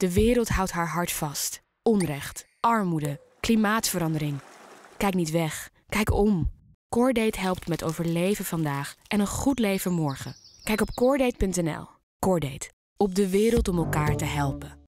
De wereld houdt haar hart vast. Onrecht, armoede, klimaatverandering. Kijk niet weg, kijk om. Cordate helpt met overleven vandaag en een goed leven morgen. Kijk op cordate.nl. Cordate, op de wereld om elkaar te helpen.